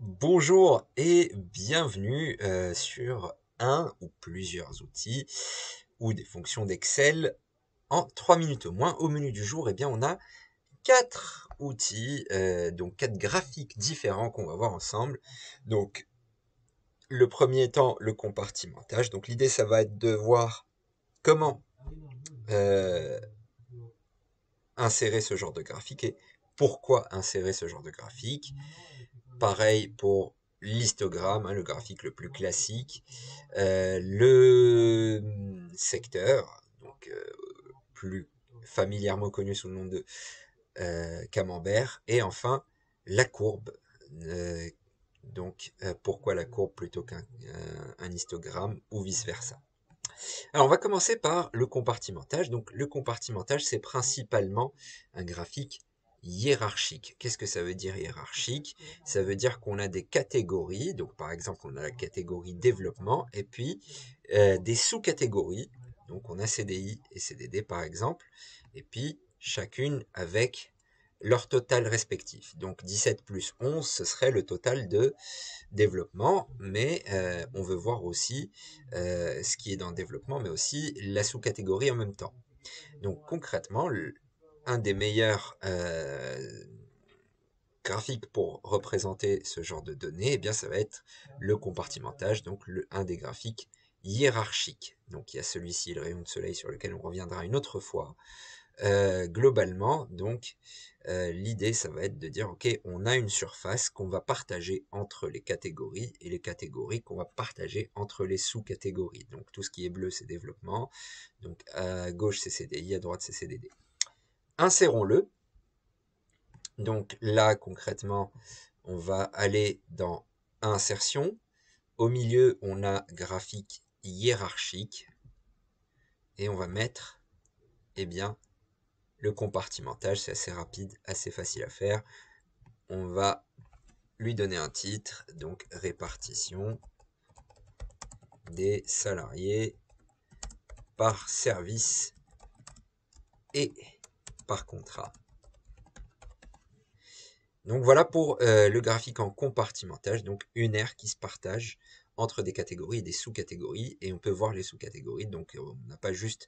Bonjour et bienvenue euh, sur un ou plusieurs outils ou des fonctions d'Excel en 3 minutes au moins. Au menu du jour, Et eh bien, on a quatre outils, euh, donc quatre graphiques différents qu'on va voir ensemble. Donc, le premier étant le compartimentage. Donc, l'idée, ça va être de voir comment euh, insérer ce genre de graphique et pourquoi insérer ce genre de graphique. Pareil pour l'histogramme, hein, le graphique le plus classique, euh, le hum, secteur, donc euh, plus familièrement connu sous le nom de euh, camembert, et enfin la courbe. donc pourquoi la courbe plutôt qu'un histogramme ou vice-versa alors on va commencer par le compartimentage. Donc le compartimentage c'est principalement un graphique hiérarchique. Qu'est-ce que ça veut dire hiérarchique Ça veut dire qu'on a des catégories, donc par exemple on a la catégorie développement et puis euh, des sous-catégories, donc on a CDI et CDD par exemple, et puis chacune avec leur total respectif. Donc 17 plus 11, ce serait le total de développement, mais euh, on veut voir aussi euh, ce qui est dans développement, mais aussi la sous-catégorie en même temps. Donc concrètement, un des meilleurs euh, graphiques pour représenter ce genre de données, eh bien, ça va être le compartimentage, donc le, un des graphiques hiérarchiques. Donc il y a celui-ci, le rayon de soleil, sur lequel on reviendra une autre fois. Euh, globalement, donc, euh, l'idée, ça va être de dire, OK, on a une surface qu'on va partager entre les catégories et les catégories qu'on va partager entre les sous-catégories. Donc, tout ce qui est bleu, c'est développement. Donc, à gauche, c'est CDI, à droite, c'est CDD insérons-le. Donc là, concrètement, on va aller dans insertion. Au milieu, on a graphique hiérarchique. Et on va mettre, eh bien, le compartimentage. C'est assez rapide, assez facile à faire. On va lui donner un titre, donc répartition des salariés par service et par contrat. Donc voilà pour euh, le graphique en compartimentage, donc une aire qui se partage entre des catégories et des sous-catégories, et on peut voir les sous-catégories, donc euh, on n'a pas juste,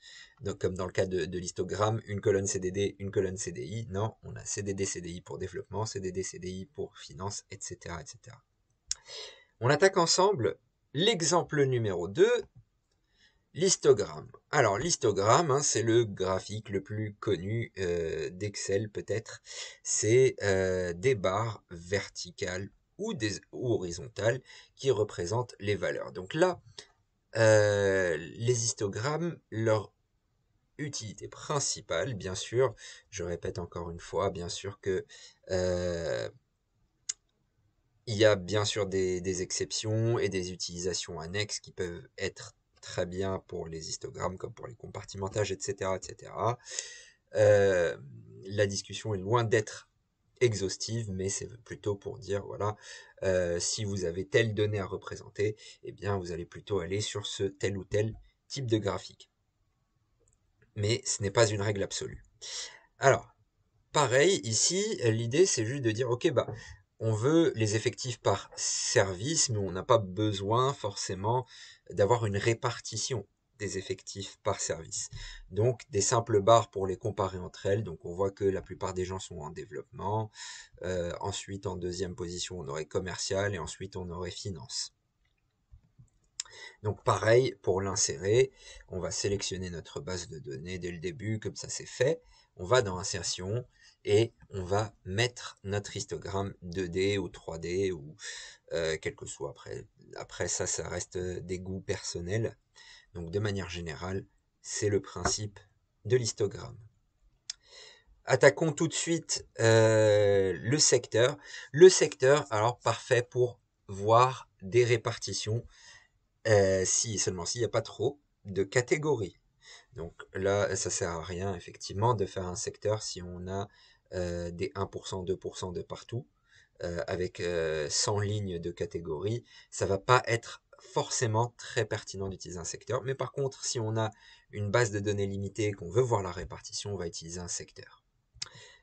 comme dans le cas de, l'histogramme, une colonne CDD, une colonne CDI, non, on a CDD, CDI pour développement, CDD, CDI pour finance, etc. etc. On attaque ensemble l'exemple numéro 2 L'histogramme. Alors l'histogramme, hein, c'est le graphique le plus connu euh, d'Excel peut-être. C'est euh, des barres verticales ou, des, ou horizontales qui représentent les valeurs. Donc là, euh, les histogrammes, leur utilité principale, bien sûr, je répète encore une fois, bien sûr que il y a bien sûr des, des, exceptions et des utilisations annexes qui peuvent être très bien pour les histogrammes comme pour les compartimentages, etc. etc. Euh, la discussion est loin d'être exhaustive, mais c'est plutôt pour dire, voilà, euh, si vous avez telle donnée à représenter, eh bien vous allez plutôt aller sur ce tel ou tel type de graphique. Mais ce n'est pas une règle absolue. Alors, pareil, ici, l'idée c'est juste de dire, ok, bah, on veut les effectifs par service, mais on n'a pas besoin forcément d'avoir une répartition des effectifs par service. Donc des simples barres pour les comparer entre elles. Donc on voit que la plupart des gens sont en développement. Euh, ensuite en deuxième position on aurait commercial et ensuite on aurait finance. Donc pareil pour l'insérer, on va sélectionner notre base de données dès le début comme ça c'est fait. On va dans insertion, et on va mettre notre histogramme 2D ou 3D ou euh, quel que soit après. Après ça, ça reste des goûts personnels. Donc de manière générale, c'est le principe de l'histogramme. Attaquons tout de suite euh, le secteur. Le secteur, alors parfait pour voir des répartitions, euh, si seulement s'il n'y a pas trop de catégories. Donc là, ça sert à rien effectivement de faire un secteur si on a euh, des 1%, 2% de partout, euh, avec 100 euh, lignes de catégorie, ça va pas être forcément très pertinent d'utiliser un secteur. Mais par contre, si on a une base de données limitée et qu'on veut voir la répartition, on va utiliser un secteur.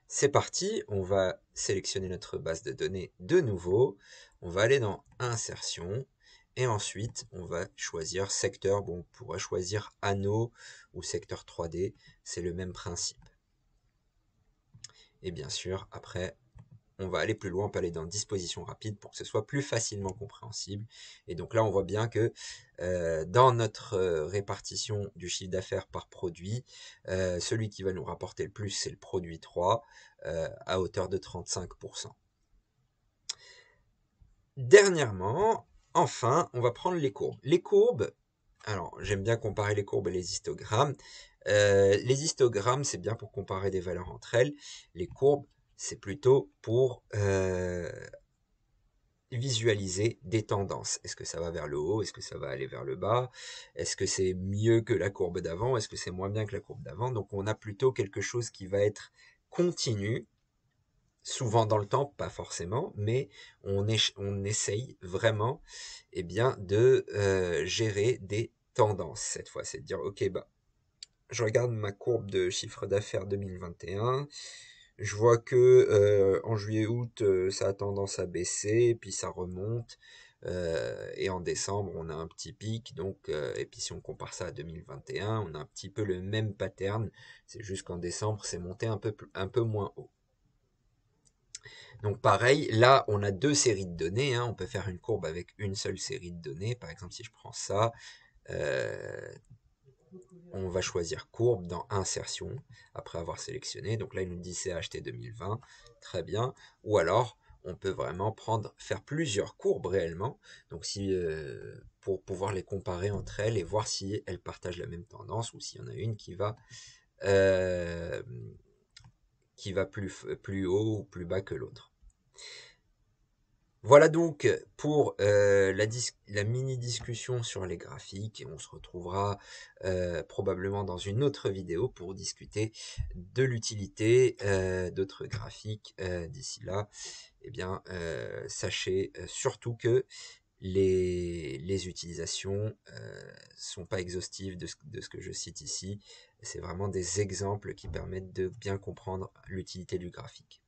C'est parti, on va sélectionner notre base de données de nouveau. On va aller dans Insertion et ensuite on va choisir secteur. Bon, on pourra choisir anneau ou secteur 3D, c'est le même principe. Et bien sûr, après, on va aller plus loin, on peut aller dans disposition rapide pour que ce soit plus facilement compréhensible. Et donc là, on voit bien que euh, dans notre euh, répartition du chiffre d'affaires par produit, euh, celui qui va nous rapporter le plus, c'est le produit 3, à hauteur de 35%. Dernièrement, enfin, on va prendre les courbes. Les courbes, alors j'aime bien comparer les courbes et les histogrammes. Euh, les histogrammes, c'est bien pour comparer des valeurs entre elles. Les courbes, c'est plutôt pour euh, visualiser des tendances. Est-ce que ça va vers le haut Est-ce que ça va aller vers le bas Est-ce que c'est mieux que la courbe d'avant Est-ce que c'est moins bien que la courbe d'avant Donc on a plutôt quelque chose qui va être continu, souvent dans le temps, pas forcément, mais on, essaye vraiment eh bien, de euh, gérer des tendances cette fois. C'est de dire, ok, bah, je regarde ma courbe de chiffre d'affaires 2021. Je vois que euh, en juillet-août, euh, ça a tendance à baisser, puis ça remonte. Euh, et en décembre, on a un petit pic. Donc, et puis si on compare ça à 2021, on a un petit peu le même pattern. C'est juste qu'en décembre, c'est monté un peu, un peu moins haut. Donc pareil, là on a deux séries de données, hein. on peut faire une courbe avec une seule série de données, par exemple si je prends ça, on va choisir courbe dans insertion après avoir sélectionné. Donc là, il nous dit CHT 2020. Très bien. Ou alors, on peut vraiment prendre, faire plusieurs courbes réellement. Donc si, euh, pour pouvoir les comparer entre elles et voir si elles partagent la même tendance ou s'il y en a une qui va, euh, qui va plus, plus haut ou plus bas que l'autre. Voilà donc pour euh, la, mini-discussion sur les graphiques et on se retrouvera euh, probablement dans une autre vidéo pour discuter de l'utilité euh, d'autres graphiques. D'ici là, eh bien, sachez surtout que les, les utilisations sont pas exhaustives de ce que je cite ici. C'est vraiment des exemples qui permettent de bien comprendre l'utilité du graphique.